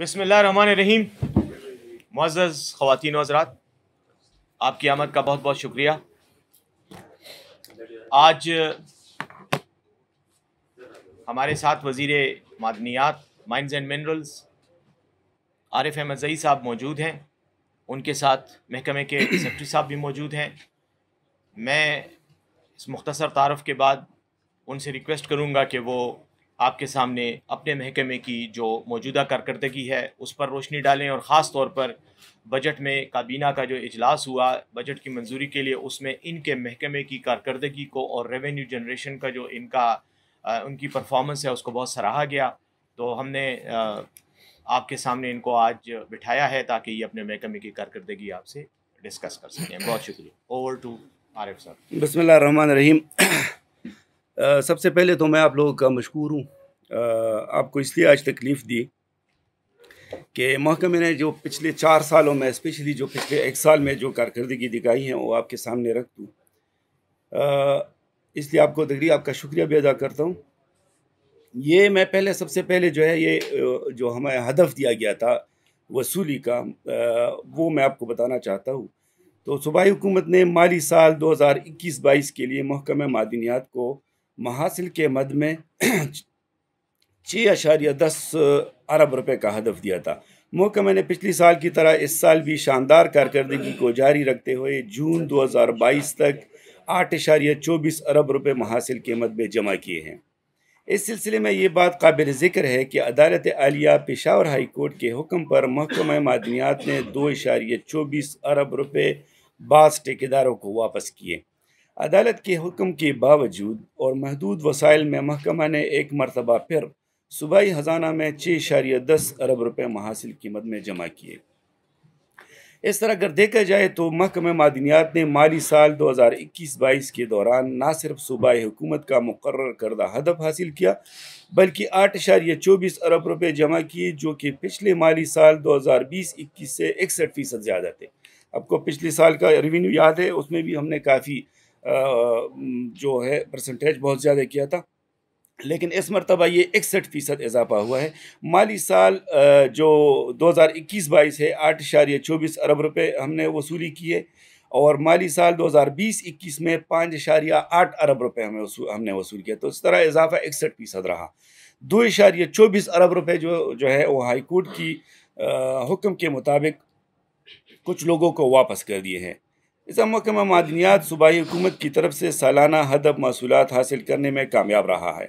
बसमिल रहीम Moz ख़वान हजरात आपकी आमद का बहुत बहुत शुक्रिया आज हमारे साथ वजीर मादनियात mines and minerals Arif Ahmadzai साहब मौजूद हैं उनके साथ महकमे के सेक्रेटरी साहब भी मौजूद हैं मैं इस मुख्तसर तारफ़ के बाद उनसे रिक्वेस्ट करूँगा कि वो आपके सामने अपने महकमे की जो मौजूदा कारकर्दगी है उस पर रोशनी डालें और ख़ास तौर पर बजट में काबीना का जो इजलास हुआ बजट की मंजूरी के लिए उसमें इनके महकमे की कारकर्दगी को और रेवेन्यू जनरेशन का जो इनका उनकी परफॉर्मेंस है उसको बहुत सराहा गया तो हमने आपके सामने इनको आज बिठाया है ताकि ये अपने महकमे की कारकर्दगी आपसे डिस्कस कर सकें बहुत शुक्रिया ओवर टू आरिफ सर बसमिल रहीम सबसे पहले तो मैं आप लोगों का मशहूर हूँ आपको इसलिए आज तकलीफ़ दी कि महकमे ने जो पिछले चार सालों में स्पेशली जो पिछले एक साल में जो कारकर्दगी दिखाई है वो आपके सामने रख दूँ इसलिए आपको तकरीब आपका शुक्रिया भी अदा करता हूँ ये मैं पहले सबसे पहले जो है ये जो हमें हदफ दिया गया था वसूली का वो मैं आपको बताना चाहता हूँ तो सूबाई हुकूमत ने माली साल 2021-22 के लिए महकमे मादनियात को महासिल के मद में छः अशारिया दस अरब रुपए का हदफ दिया था मोहकम ने पिछली साल की तरह इस साल भी शानदार कारकर्दगी को जारी रखते हुए जून 2022 तक आठ अशारिया चौबीस अरब रुपए महासिल मद में जमा किए हैं इस सिलसिले में ये बात काबिल ज़िक्र है कि अदालत आलिया पेशावर हाई कोर्ट के हुक्म पर महकमा मादनियात ने दो इशारिया चौबीस अरब रुपये बास ठेकेदारों को वापस किए अदालत के हुक्म के बावजूद और महदूद वसाइल में महकमा ने एक मरतबा फिर सूबाई हजाना में छः इशारिया दस अरब रुपये महासिल कीमत में जमा किए इस तरह अगर देखा जाए तो महकम मादनियात ने माली साल 2021-22 के दौरान न सिर्फ सूबाई हुकूमत का मुकर करदा हदफ हासिल किया बल्कि आठ इशारिया चौबीस अरब रुपये जमा किए जो कि पिछले माली साल 2020-21 से इकसठ फ़ीसद ज़्यादा थे आपको पिछले साल का रेवेन्यू याद है उसमें भी हमने काफ़ी जो है परसेंटेज बहुत ज़्यादा किया था लेकिन इस मरतबा ये इकसठ फ़ीसद इजाफा हुआ है माली साल जो 2021 बाईस है आठ इशारे चौबीस अरब रुपये हमने वसूली की है और माली साल 2020-21 में पाँच इशारिया आठ अरब रुपये हमें हमने वसूल किया तो इस तरह इजाफा इकसठ फ़ीसद रहा दो इशारे चौबीस अरब रुपये जो जो है वो हाईकोर्ट की हुक्म के मुताबिक कुछ लोगों को वापस कर दिए हैं इस महकमा मादनियात सूबाई हुकूमत की तरफ से सालाना हदब मसूलत हासिल करने में कामयाब रहा है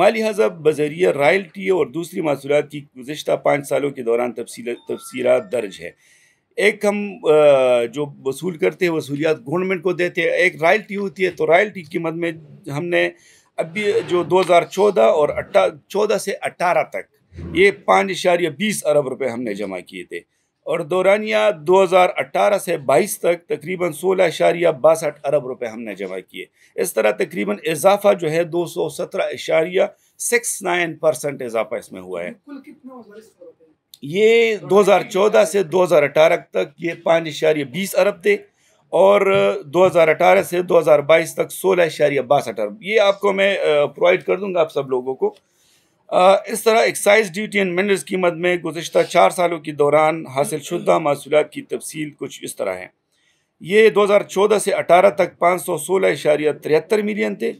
माली हजब बजरिया रॉयल्टी और दूसरी मौसू की गुज्त पाँच सालों के दौरान तफसी दर्ज है एक हम जो वसूल करते हैं वसूलियात गवर्नमेंट को देते हैं एक रॉयल्टी होती है तो रॉयल्टी कीमत में हमने अभी जो 2014 और अट्ठा चौदह से अट्ठारह तक ये पाँच इशारिया बीस अरब रुपये हमने जमा किए थे और दौरानिया 2018 से 22 तक तकरीबन सोलह इशारिया बासठ अरब रुपए हमने जमा किए इस तरह तकरीबन इजाफा जो है दो सौ सत्रह इशारिया सिक्स नाइन परसेंट इजाफा इसमें हुआ है ये 2014 से 2018 तक ये पाँच इशारिया बीस अरब थे और 2018 से 2022 तक सोलह इशारिया बासठ अरब ये आपको मैं प्रोवाइड कर दूंगा आप सब लोगों को इस तरह एक्साइज ड्यूटी एंड मिनरल कीमत में गुजशत चार सालों के दौरान हासिल शुदा मासूलत की तफसील कुछ इस तरह है ये 2014 से 18 तक पाँच सौ सोलह इशारिया तिहत्तर मिलियन थे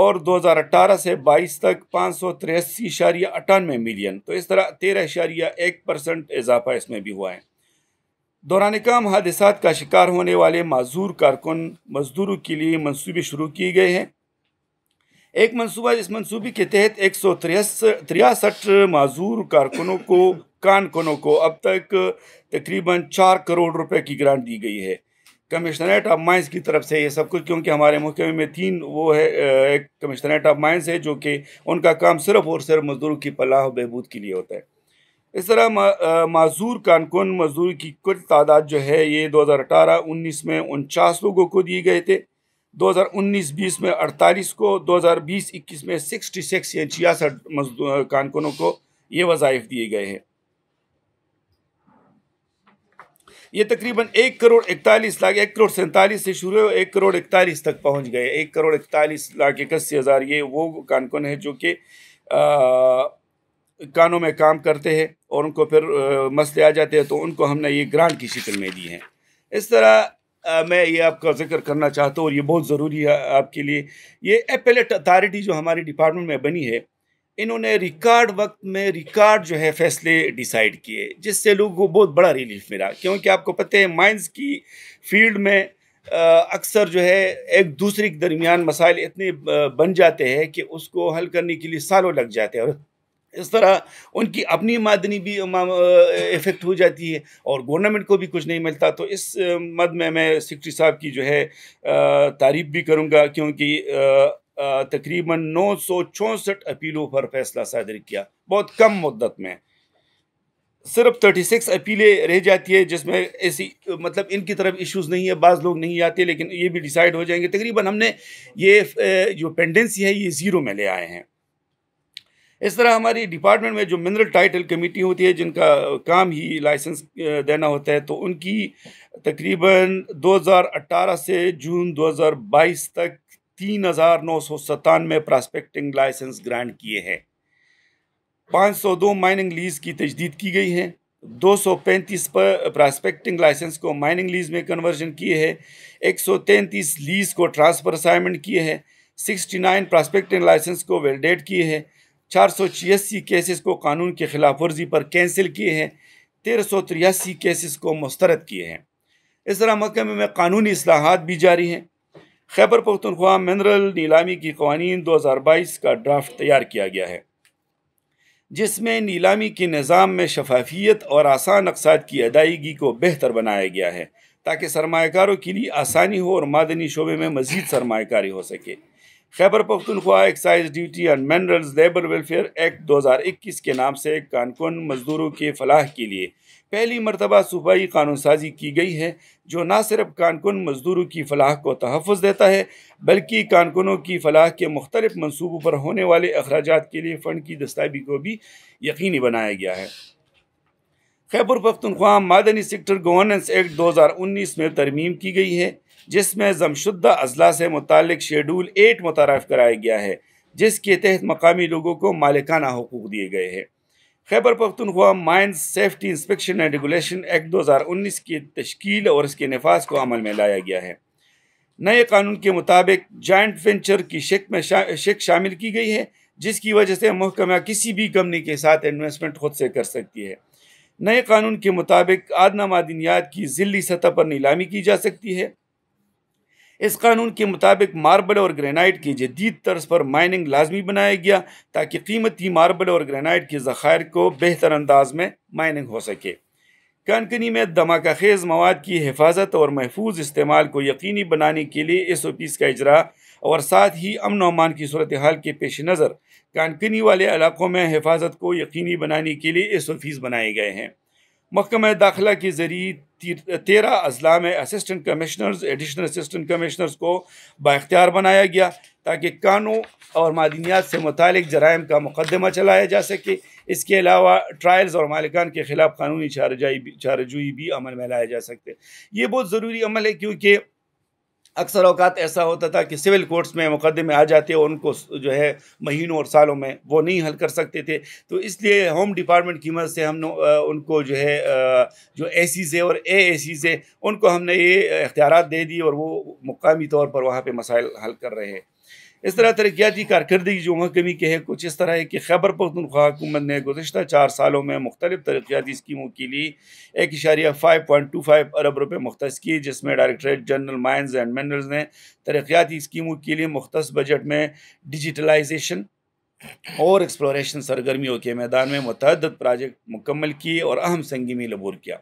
और 2018 से 22 तक पाँच सौ तिरासी इशारिया अठानवे मिलियन तो इस तरह तेरह इशारिया एक परसेंट इजाफा इसमें भी हुआ है दौरान काम हादसा का शिकार होने वाले माजूर कारकुन मजदूरों के लिए मनसूबे शुरू किए गए हैं एक मनसूबा इस मनसूबे के तहत एक सौ तिरसठ माजूर कारकुनों को कानकुनों को अब तक तकरीबन चार करोड़ रुपए की ग्रांट दी गई है कमिश्नरेट ऑफ माइंस की तरफ से ये सब कुछ क्योंकि हमारे महकमे में तीन वो है एक कमिश्नरेट ऑफ माइंस है जो कि उनका काम सिर्फ और सिर्फ मजदूरों की पलाह बहबूद के लिए होता है इस तरह माजूर कानकुन मजदूर की कुल तादाद जो है ये दो हज़ार अठारह उन्नीस में उनचास लोगों को दिए गए थे 2019-20 में 48 को 2020-21 में 66 या छियासठ मजदूर कानकुनों को ये वजायफ़ दिए गए हैं ये तकरीबन एक करोड़ इकतालीस लाख एक करोड़ सैंतालीस से शुरू हुए एक करोड़ इकतालीस तक पहुंच गए एक करोड़ इकतालीस लाख इक्यासी हज़ार ये वो कानकुन है जो कि कानों में काम करते हैं और उनको फिर मसले आ जाते हैं तो उनको हमने ये ग्रांट की शिकल में दी है इस तरह आ, मैं ये आपका जिक्र करना चाहता हूँ और ये बहुत ज़रूरी है आपके लिए ये एपेलेट अथॉरिटी जो हमारे डिपार्टमेंट में बनी है इन्होंने रिकॉर्ड वक्त में रिकॉर्ड जो है फैसले डिसाइड किए जिससे लोगों को बहुत बड़ा रिलीफ मिला क्योंकि आपको पता है माइंस की फील्ड में अक्सर जो है एक दूसरे के दरमियान मसाइल इतने बन जाते हैं कि उसको हल करने के लिए सालों लग जाते हैं और इस तरह उनकी अपनी मादनी भी इफेक्ट हो जाती है और गवर्नमेंट को भी कुछ नहीं मिलता तो इस मद में मैं सिक्टी साहब की जो है तारीफ भी करूँगा क्योंकि तकरीबन नौ सौ चौंसठ अपीलों पर फैसला सादर किया बहुत कम मुद्दत में सिर्फ थर्टी सिक्स अपीलें रह जाती है जिसमें ऐसी मतलब इनकी तरफ इश्यूज नहीं है बाज़ लोग नहीं आते लेकिन ये भी डिसाइड हो जाएंगे तकरीबन हमने ये जो पेंडेंसी है ये ज़ीरो में ले आए हैं इस तरह हमारी डिपार्टमेंट में जो मिनरल टाइटल कमेटी होती है जिनका काम ही लाइसेंस देना होता है तो उनकी तकरीबन 2018 से जून 2022 तक तीन हज़ार नौ सौ सतानवे प्रॉस्पेक्टिंग लाइसेंस ग्रांट किए हैं पाँच सौ दो माइनिंग लीज़ की तजदीद की गई है दो सौ पैंतीस पर प्रॉस्पेक्टिंग लाइसेंस को माइनिंग लीज़ में कन्वर्जन किए हैं एक सौ तैंतीस लीज़ को ट्रांसफ़र असाइनमेंट किए है सिक्सटी नाइन प्रॉस्पेक्टिंग लाइसेंस को वेलडेट किए हैं चार सौ छियासी केसेस को कानून के खिलाफ वर्जी पर कैंसिल किए हैं तेरह सौ तिरासी केसेस को मुस्तरद किए हैं इस तरह महकमे में कानूनी असलाहत भी जारी हैं खैबर पख्तनख्वा मिनरल नीलामी की कवानीन दो हज़ार बाईस का ड्राफ्ट तैयार किया गया है जिसमें नीलामी के निज़ाम में शफाफियत और आसान अकसाद की अदायगी को बेहतर बनाया गया है ताकि सरमाकारों के लिए आसानी हो और मादनी शोबे में मज़ीद सरमाकारी हो सके Khyber Pakhtunkhwa excise duty and minerals labour welfare act 2021 के नाम से कानकुन मजदूरों के फलाह के लिए पहली मरतबा सूबाई कानून साजी की गई है जो न सिर्फ कानकुन मजदूरों की फलाह को तहफ़ देता है बल्कि कानकुनों की फलाह के मुख्तलिफ मनसूबों पर होने वाले अखराज के लिए फ़ंड की दस्ताबी को भी यकीनी बनाया गया है खैबर पख्तनख्वा मादनी सेक्टर गवर्नेंस एक्ट 2019 में तरमीम की गई है जिसमें जमशुदा अजला से मुतल शेडूल एट मुतारफ कराया गया है जिसके तहत मकामी लोगों को मालिकाना हकूक़ दिए गए हैं Khyber Pakhtunkhwa mines safety inspection and regulation act 2019 की तश्कील और इसके नफाज को अमल में लाया गया है नए कानून के मुताबिक जॉइंट वेंचर की शिक में शा, शिक शामिल की गई है जिसकी वजह से महकमा किसी भी कंपनी के साथ इन्वेस्टमेंट खुद से कर सकती है नए कानून के मुताबिक आदना मादनियात की ज़िली सतह पर नीलामी की जा सकती है इस कानून के मुताबिक मार्बल और ग्रेनाइट की जदीद तर्ज पर माइनिंग लाजमी बनाया गया ताकि कीमती मार्बल और ग्रेनाइट के ज़ख़ायर को बेहतर अंदाज में माइनिंग हो सके कनकनी में धमाका खेज़ मवाद की हिफाजत और महफूज इस्तेमाल को यकीनी बनाने के लिए एस ओ पीज़ का इजरा और साथ ही अमन अमान की सूरत हाल के पेश नज़र कानकनी वाले इलाकों में हिफाजत को यकीनी बनाने के लिए एस ओ फीस बनाए गए हैं महकमा दाखिला के ज़रिए तेरह अजला में assistant commissioners additional assistant commissioners को बाख्तियार बनाया गया ताकि कानों और मादनियात से मुतल जराइम का मुकदमा चलाया जा सके इसके अलावा ट्रायल्स और मालिकान के ख़िलाफ़ कानूनी चारजाई चारजुई भी अमल में लाया जा सकते ये बहुत ज़रूरी अमल है क्योंकि अक्सर अवकात ऐसा होता था कि सिविल कोर्ट्स में मुकदमे आ जाते और उनको जो है महीनों और सालों में वो नहीं हल कर सकते थे तो इसलिए होम डिपार्टमेंट की मदद से हम उनको जो है जो ए सी से और ए ए सी से उनको हमने ये अख्तियार दे दी और वो मुकामी तौर पर वहाँ पर मसाइल हल कर रहे हैं इस तरह तरक्याती कारकर्दगी जो महकमी के है कुछ इस तरह है कि खैबर पख्तनख्वा हुकूमत ने गुजशत चार सालों में मुख्तलिफ तरक्याती स्कीमों के लिए एक इशारिया फ़ाइव पॉइंट टू फाइव अरब रुपये मुख्त किए जिसमें directorate general mines and minerals ने तरक्याती स्कीमों के लिए मुख्त बजट में डिजिटलाइजेशन और एक्सप्लोरेशन सरगर्मियों के मैदान में मतदद प्रोजेक्ट मुकम्मल किए और अहम संगीमी लबूर किया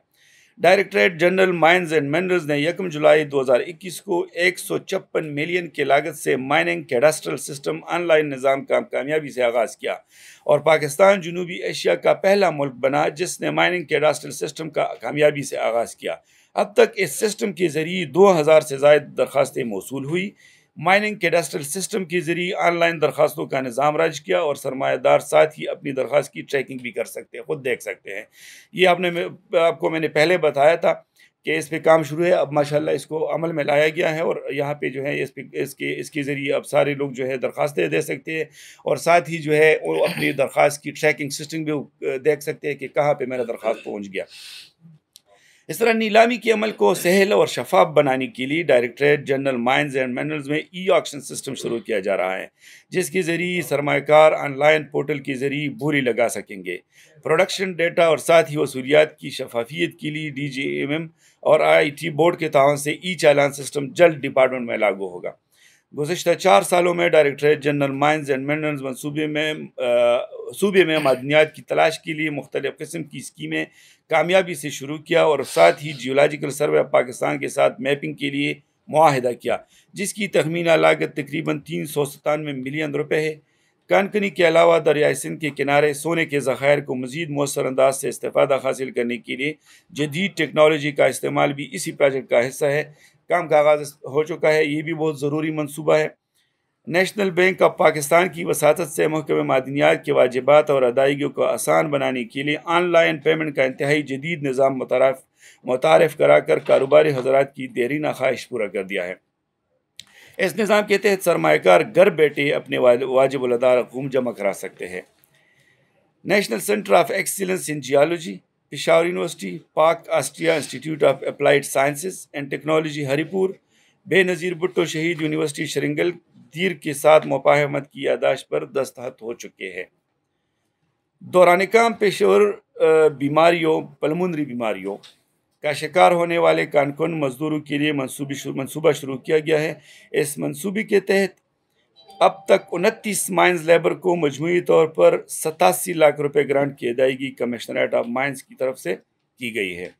directorate general mines and minerals ने यकम जुलाई 2021 को एक सौ छप्पन मिलियन की लागत से माइनिंग कैडास्ट्रल सिस्टम ऑनलाइन निज़ाम का कामयाबी से आगाज़ किया और पाकिस्तान जनूबी एशिया का पहला मुल्क बना जिसने माइनिंग कैडास्ट्रल सिस्टम का कामयाबी से आगाज़ किया अब तक इस सिस्टम के ज़रिए दो हज़ार से जायद दरख्वास्तें मौसू हुई माइनिंग कैडास्ट्रल सिस्टम के जरिए ऑनलाइन दरखास्तों का निज़ाम राज किया और सरमादार साथ ही अपनी दरख्वास्त की ट्रैकिंग भी कर सकते हैं खुद देख सकते हैं ये आपने आपको मैंने पहले बताया था कि इस पर काम शुरू है अब माशाल्लाह इसको अमल में लाया गया है और यहाँ पे जो है इस पे इसके इसके ज़रिए अब सारे लोग जो है दरख्वास्तें दे सकते हैं और साथ ही जो है वो अपनी दरख्वास्त की ट्रैकिंग सिस्टम भी देख सकते हैं कि कहाँ पे मेरा दरख्वास्त पहुँच गया इस तरह नीलामी के अमल को सहल और शफाफ बनाने के लिए directorate general mines and minerals में ई ऑक्शन सिस्टम शुरू किया जा रहा है जिसके ज़रिए सरमाकार ऑनलाइन पोर्टल के ज़रिए बोली लगा सकेंगे प्रोडक्शन डेटा और साथ ही वसूलियात की शफाफियत के लिए डी जी एम एम और आई टी बोर्ड के तहत से ई चालान सिस्टम जल्द डिपार्टमेंट में लागू होगा गुजशत चार सालों में directorate general mines and minerals मनसूबे में सूबे में मदनियात की तलाश के लिए मुख्तलिफ़ किस्म की स्कीमें कामयाबी से शुरू किया और साथ ही जियोलॉजिकल सर्वे ऑफ पाकिस्तान के साथ मैपिंग के लिए माहदा किया जिसकी तखमीना लागत तकरीबन तीन सौ सतानवे मिलियन रुपये है कानकनी के अलावा दरिया सिंध के किनारे सोने के ज़ख़ायर को मज़ीद मौसर अंदाज से इस्तेफादा हासिल करने के लिए जदीद टेक्नोलॉजी का इस्तेमाल भी इसी प्रोजेक्ट का हिस्सा है काम का आगाज़ हो चुका है ये भी बहुत ज़रूरी मनसूबा है नेशनल बैंक ऑफ पाकिस्तान की वसात से महकम मादनियात के वाजिबात और अदायगियों को आसान बनाने के लिए ऑनलाइन पेमेंट का इंतहाई जदीद निज़ाम मुतारफ कराकर करा कर कारोबारी हजरात की देरीना ख्वाहिश पूरा कर दिया है इस निज़ाम के तहत सरमाकार घर बैठे अपने वाजिब रकूम जमा करा सकते हैं national centre of excellence in geology Peshawar university Pak Austria institute of applied sciences and technology Haripur Benazir Bhutto Shaheed university शरिंगल दीर के साथ मपाहमत की यादाश पर दस्तखत हो चुके हैं दौरान काम पेशेवर बीमारियों पलमुंदरी बीमारियों का शिकार होने वाले कानकुन मज़दूरों के लिए मनसूबी शुरू मनसूबा शुरू किया गया है इस मनसूबे के तहत अब तक उनतीस माइंस लेबर को मजमू तौर पर सतासी लाख रुपए ग्रांट की अदायगी कमिश्नरेट ऑफ माइंस की तरफ से की गई है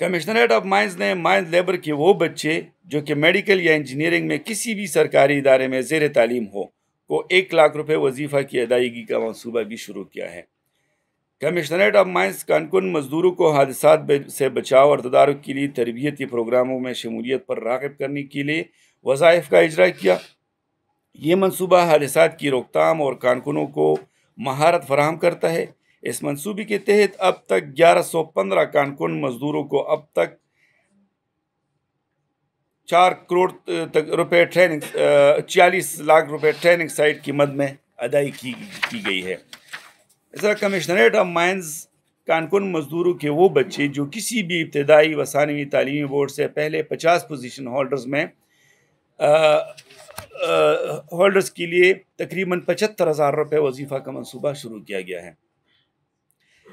कमिश्नरेट ऑफ माइंस ने माइंस लेबर के वो बच्चे जो कि मेडिकल या इंजीनियरिंग में किसी भी सरकारी इदारे में जेर तालीम हो को एक लाख रुपये वजीफ़ा की अदायगी का मनसूबा भी शुरू किया है कमिश्नरेट ऑफ माइंस कानकुन मजदूरों को हादसा से बचाव और तदारक के लिए तरबियती प्रोग्रामों में शमूलियत पर रागब करने के लिए वज़ाइफ का इजरा किया ये मनसूबा हादसा की रोकथाम और कानकुनों को महारत फराहम करता है इस मनसूबे के तहत अब तक 1115 कानकुन मज़दूरों को अब तक चार करोड़ तक रुपए ट्रेनिंग चालीस लाख रुपए ट्रेनिंग साइट की मद में अदाई की की गई है इस तरह कमिश्नरेट ऑफ माइंस कानकुन मजदूरों के वो बच्चे जो किसी भी इब्तदाई वसानवी तलीमी बोर्ड से पहले पचास पोजीशन होल्डर्स में होल्डर्स के लिए तकरीबन पचहत्तर हज़ार रुपये वजीफ़ा का मनसूबा शुरू किया गया है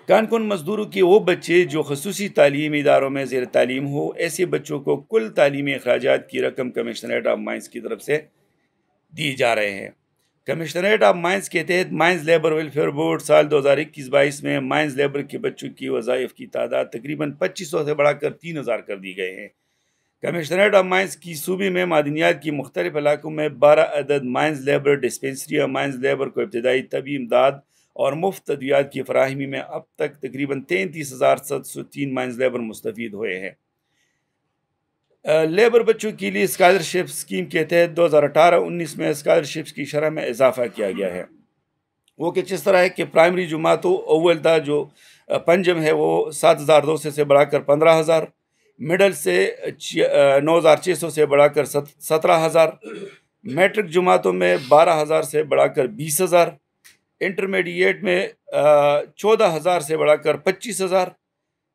कान कौन मज़दूरों के वो बच्चे जो खसूसी तलीमी इदारों में ज़ेर तालीम हो ऐसे बच्चों को कुल तलीमी अखराज की रकम कमिश्नरेट ऑफ माइंस की तरफ से दिए जा रहे हैं कमिश्नरेट ऑफ माइंस के तहत माइंस लेबर वेलफेयर बोर्ड साल दो हज़ार इक्कीस बाईस में माइंस लेबर के बच्चों की वज़ाइफ की तादाद तकरीबन पच्चीस सौ से बढ़ाकर तीन हज़ार कर दी गए हैं कमिश्नरेट ऑफ माइंस की सूबे में मादनियात की मुख्तलिफ इलाकों में बारह अदद माइंस लेबर डिस्पेंसरी और माइंस लेबर को इब्तदाई तबी इमदाद और मुफ्त अद्वियात की फराहमी में अब तक तकरीबन तैंतीस हज़ार सात सौ तीन माइंस लेबर मुस्तफ़ हुए हैं लेबर बच्चों के लिए स्कॉलरशिप स्कीम के तहत दो हज़ार अठारह उन्नीस में स्कॉलरशिप्स की शरह में इजाफा किया गया है वो कि किस तरह है कि प्राइमरी जमातों अवलदा जो पंजम है वो सात हज़ार दो सौ से बढ़ाकर पंद्रह हज़ार मिडल से नौ हज़ार छः सौ से बढ़ाकर सत्रह हज़ार मैट्रिक जुमातों में बारह हज़ार से बढ़ाकर बीस हज़ार इंटरमीडिएट में चौदह हज़ार से बढ़ाकर पच्चीस हज़ार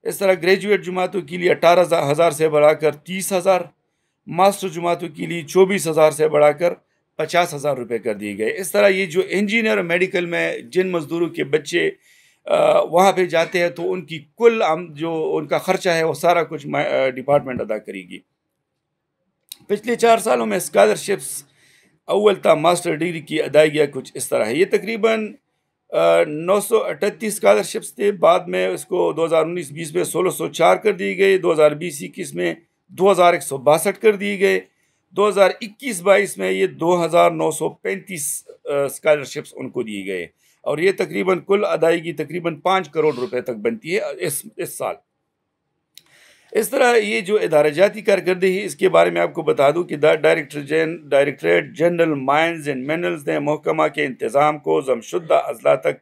इस तरह ग्रेजुएट जुमातों के लिए अठारह हज़ार से बढ़ाकर तीस हज़ार मास्टर जुमातों के लिए चौबीस हज़ार से बढ़ाकर पचास हज़ार रुपये कर दिए गए इस तरह ये जो इंजीनियर मेडिकल में जिन मज़दूरों के बच्चे वहाँ पे जाते हैं तो उनकी कुल जो उनका ख़र्चा है वो सारा कुछ डिपार्टमेंट अदा करेगी पिछले चार सालों में स्कॉलरशिप्स अवलता मास्टर डिग्री की अदायगियाँ कुछ इस तरह है ये तकरीबन नौ सौ अठतीस स्कॉलरशिप्स थे बाद में इसको दो हज़ार उन्नीस बीस में सोलह सौ चार कर दिए गए दो हज़ार बीस इक्कीस में दो हज़ार एक सौ बासठ कर दिए गए दो हज़ार इक्कीस बाईस में ये दो हज़ार नौ सौ पैंतीस स्कॉलरशिप्स उनको दिए गए और ये तकरीबन कुल अदायगी तकरीबन पाँच करोड़ रुपए तक बनती है इस इस साल इस तरह ये जो इदारजाती जाती है इसके बारे में आपको बता दूँ कि डायरेक्टर जन directorate general mines and minerals ने महकमा के इंतज़ाम को जमशुदा अजला तक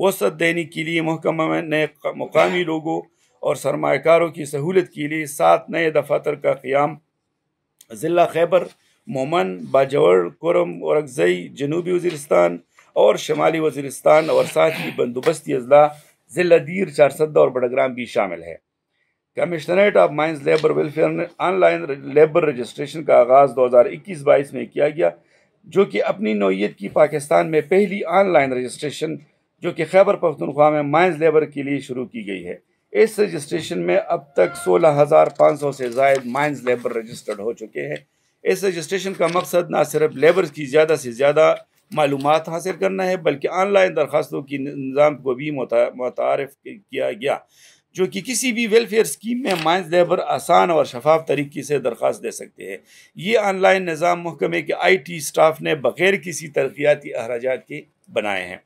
वसत देने के लिए महकमा नए मकामी लोगों और सरमाकारों की सहूलत के लिए सात नए दफातर का क़्याम ज़िला खैबर मोमन बाजौर कुरम औरकजई जनूबी वजरस्तान और शमाली वजरस्तान और साथ ही बंदोबस्ती अजला ज़िला दीर चारसदा और बड़ाग्राम भी शामिल है commissionerate of mines labour welfare ने ऑनलाइन लेबर रजिस्ट्रेशन का आगाज़ दो हज़ार इक्कीस बाईस में किया गया जो कि अपनी नोयत की पाकिस्तान में पहली ऑनलाइन रजिस्ट्रेशन जो कि खैबर पख्तनख्वा में माइंस लेबर के लिए शुरू की गई है इस रजिस्ट्रेशन में अब तक सोलह हज़ार पाँच सौ से जायद माइंस लेबर रजिस्टर्ड हो चुके हैं इस रजिस्ट्रेशन का मकसद ना सिर्फ लेबर की ज़्यादा से ज़्यादा मालूम हासिल करना है बल्कि ऑनलाइन दरख्वास्तों की निज़ाम को भी मुतारफ किया गया जो कि किसी भी वेलफेयर स्कीम में माइंस लेबर आसान और शफाफ तरीके से दरख्वास्त दे सकते हैं ये ऑनलाइन निज़ाम महकमे के आई टी स्टाफ ने बग़ैर किसी तरक्याती अखराज के बनाए हैं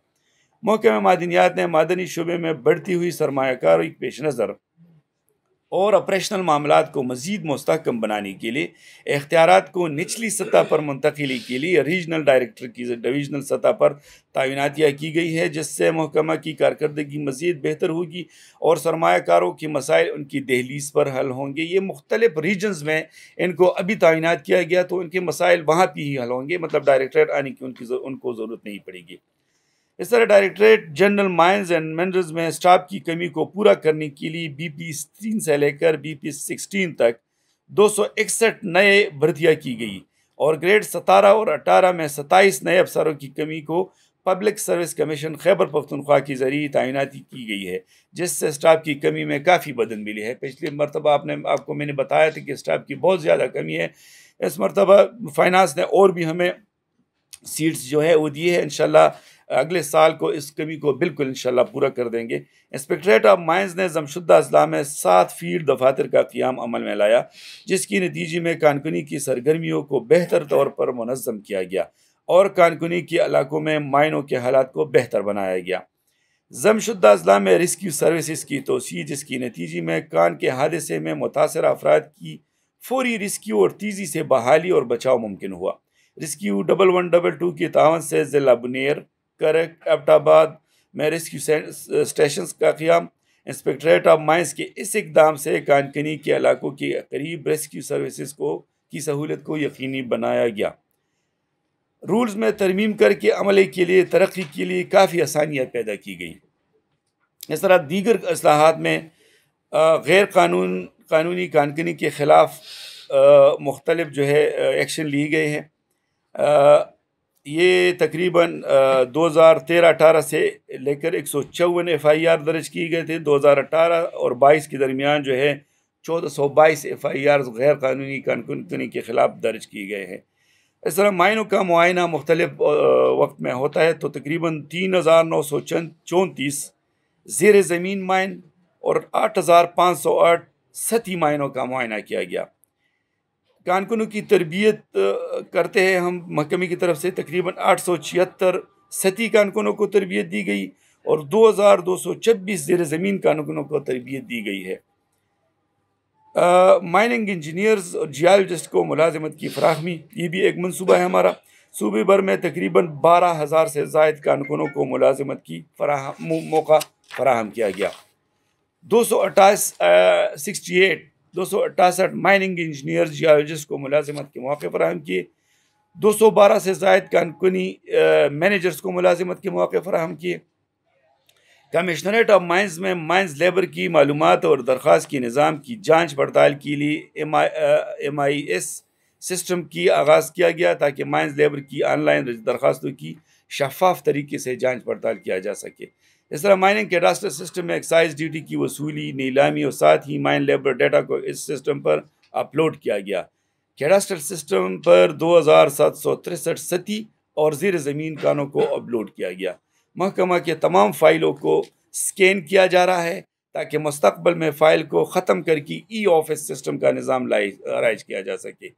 महकमे मादनियात ने मादनी शुबे में बढ़ती हुई सरमाकारी पेश नज़र और ऑपरेशनल मामला को मज़ीद मस्तकम बनाने के लिए इख्तियार को निचली सतह पर मुंतकली के लिए रीजनल डायरेक्टर की डिवीजनल सतह पर तैनातियाँ की गई है जिससे महकमा की कारकर्दगी मज़ीद बेहतर होगी और सरमाकारों के मसाइल उनकी दहलीस पर हल होंगे ये मुख्तलिफ रीजन्स में इनको अभी तैनात किया गया तो उनके मसाइल वहाँ पर ही हल होंगे मतलब डायरेक्टर आने की उनकी उनको ज़रूरत नहीं पड़ेगी इस तरह directorate general mines and minerals में स्टाफ की कमी को पूरा करने के लिए बी पी तीन से लेकर बी पी सिक्सटीन तक दो सौ इकसठ नए भर्तियाँ की गई और ग्रेड सतारह और अठारह में सत्ताईस नए अफसरों की कमी को public service commission Khyber Pakhtunkhwa के ज़रिए तैनाती की गई है जिससे स्टाफ की कमी में काफ़ी बदन मिली है पिछले मरतबा आपने आपको मैंने बताया था कि स्टाफ की बहुत ज़्यादा कमी है इस मरतबा फाइनेंस ने और भी हमें सीट्स जो है वो दिए हैं इन अगले साल को इस कमी को बिल्कुल इन पूरा कर देंगे इंस्पेक्ट्रेट ऑफ माइंस ने जमशुदा अजला में सात फीट दफातर का क्याम अमल में लाया जिसकी नतीजे में कानकुनी की सरगर्मियों को बेहतर तौर पर मनज़म किया गया और कानकुनी के इलाकों में माइनों के हालात को बेहतर बनाया गया जमशुदा अजला में रेस्क्यू सर्विसज की तोसी जिसकी नतीजे में कान के हादसे में मुतासर अफराद की फौरी रेस्क्यू और तेज़ी से बहाली और बचाव मुमकिन हुआ rescue double one double two की तावन से ज़िला बुनेर करक एबटाबाद मेरिस की स्टेशन का क़्याम इंस्पेक्ट्रेट ऑफ माइंस के इस इकदाम से कानकनी के इलाकों के करीब रेस्क्यू सर्विसेज को की सहूलत को यकीनी बनाया गया रूल्स में तरमीम करके अमले के लिए तरक्की के लिए काफ़ी आसानियाँ पैदा की गई इस तरह दीगर असलाहत में गैर कानून कानूनी कानकनी के ख़िलाफ़ मुख्तलिफ जो है एक्शन लिए गए हैं ये तकरीबन 2013-18 से लेकर एक सौ चौवन एफ आई आर दर्ज किए गए थे 2018 और 22 के दरमियान जो है चौदह सौ बाईस एफ आई आर गैर कानूनी कानूनी के ख़िलाफ़ दर्ज किए गए हैं इस तरह मायनों का मुआयना मुख्तलिफ वक्त में होता है तो तकरीबन तीन हज़ार नौ सौ चौंतीस ज़ेर ज़मीन माइन और आठ हज़ार पाँच सौ आठ सती मायनों का मुआयना किया गया कानकुनों की तरबियत करते हैं हम महकमे की तरफ से तकरीबन आठ सौ छिहत्तर सती कानकुनों को तरबियत दी गई और दो हज़ार दो सौ छब्बीस जेर ज़मीन कानकुनों को तरबियत दी गई है माइनिंग इंजीनियर्स और जियालॉजिस्ट को मुलाजमत की फराहमी ये भी एक मनसूबा है हमारा सूबे भर में तकरीबन बारह हज़ार से जायद कानकुनों को मुलाजमत की फराह मौका फराहम किया गया दो सौ अट्ठाईस सिक्सटी एट दो सौ अट्ठासठ माइनिंग इंजीनियर जियालॉजिस्ट को मुलाजमत के मौके फराहम किए दो सौ बारह से जायद कानकुनी मैनेजर्स को मुलाजमत के मौके फराहम किए कमिश्नरेट ऑफ माइंस में माइंस लेबर की मालूम और दरख्वास्त की निज़ाम की जाँच पड़ताल के लिए एम आई एस सिस्टम की आगाज़ किया गया ताकि माइंस लेबर की ऑनलाइन दरख्वास्तों की शफाफ तरीके से जाँच पड़ताल किया जा सके इस तरह माइनिंग कैडास्टर सिस्टम में एक्साइज ड्यूटी की वसूली नीलामी और साथ ही माइन लेबर डाटा को इस सिस्टम पर अपलोड किया गया कैडास्टर सिस्टम पर दो हज़ार सात सौ तिरसठ सती और ज़ीर ज़मीन कानों को अपलोड किया गया महकमा के तमाम फाइलों को स्कैन किया जा रहा है ताकि मुस्तबल में फ़ाइल को ख़त्म करके ई ऑफिस सिस्टम का निज़ाम लाइज किया जा सके